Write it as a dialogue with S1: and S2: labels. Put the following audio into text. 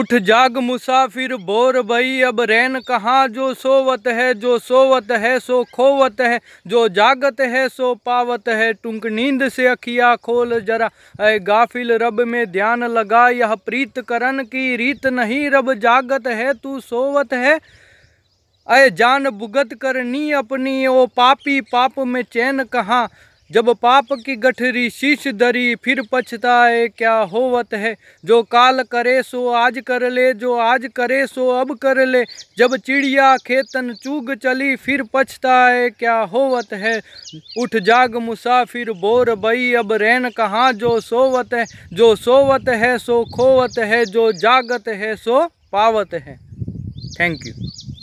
S1: उठ जाग मुसाफिर बोर भई अब रैन कहाँ जो सोवत है जो सोवत है सो खोवत है जो जागत है सो पावत है टुंक नींद से अखिया खोल जरा अय गाफिल रब में ध्यान लगा यह प्रीत करन की रीत नहीं रब जागत है तू सोवत है अय जान भुगत करनी अपनी ओ पापी पाप में चैन कहाँ जब पाप की गठरी शीश दरी फिर पछताए क्या होवत है जो काल करे सो आज कर ले जो आज करे सो अब कर ले जब चिड़िया खेतन चूग चली फिर पछताए क्या होवत है उठ जाग मुसाफिर बोर बई अब रैन कहाँ जो सोवत है जो सोवत है सो खोवत है जो जागत है सो पावत है थैंक यू